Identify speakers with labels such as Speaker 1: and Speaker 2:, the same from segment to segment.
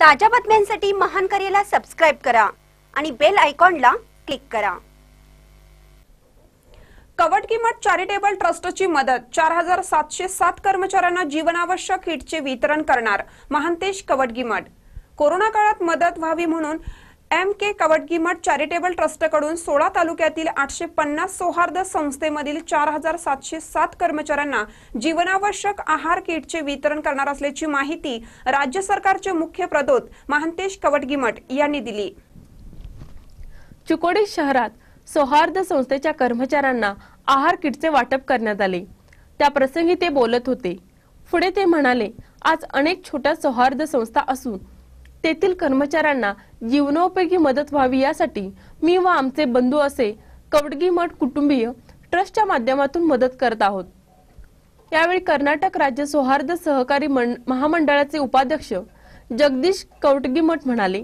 Speaker 1: ताज्या बातम्यांसाठी महान करेला सबस्क्राईब करा आणि बेल आयकॉनला क्लिक करा कवट किमत चॅरिटेबल ट्रस्टची मदत चार हजार सातशे सात कर्मचाऱ्यांना जीवनावश्यक किटचे वितरण करणार महांतेश कवट किमत कोरोना काळात मदत व्हावी म्हणून एम के कवटगीमठ चॅरिटेबल ट्रस्टकडून सोळा तालुक्यातील आठशे पन्नास सौहार्द संस्थेमधील चार हजार सातशे सात कर्मचाऱ्यांना जीवनावश्यक आहार किटचे वितरण करणार असल्याची माहिती राज्य सरकारचे मुख्य प्रदोत महांतेश कवटगीमठ यांनी दिली
Speaker 2: चुकोडी शहरात सौहार्द संस्थेच्या कर्मचाऱ्यांना आहार किटचे वाटप करण्यात आले त्या प्रसंगी ते बोलत होते पुढे ते म्हणाले आज अनेक छोट्या सौहार्द संस्था असून तेथील कर्मचाऱ्यांना जीवनोपयोगी मदत व्हावी यासाठी मी व आमचे बंधू असे कवडगी मठ कुटुंबीय ट्रस्टच्या माध्यमातून मदत करत आहोत यावेळी कर्नाटक राज्य सौहार्द सहकारी महामंडळाचे उपाध्यक्ष जगदीश कवटगी मठ म्हणाले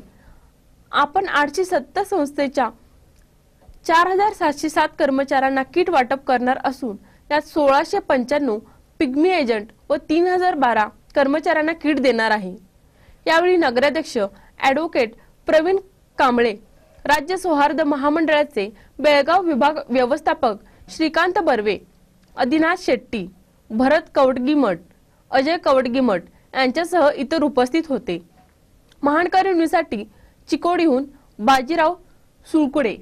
Speaker 2: आपण आठशे सत्तर संस्थेच्या चार हजार सातशे सात कर्मचाऱ्यांना किट वाटप करणार असून त्यात सोळाशे पंच्याण्णव पिग्मी एजंट व तीन हजार बारा कर्मचाऱ्यांना किट देणार आहे यावेळी नगराध्यक्ष ॲडव्होकेट प्रवीण कांबळे राज्य सौहार्द महामंडळाचे बेळगाव विभाग व्यवस्थापक श्रीकांत बर्वे अदिनाथ शेट्टी भरत कवडगीमठ अजय कवडगीमठ यांच्यासह इतर उपस्थित होते महानकारी चिकोडीहून बाजीराव सुळकुडे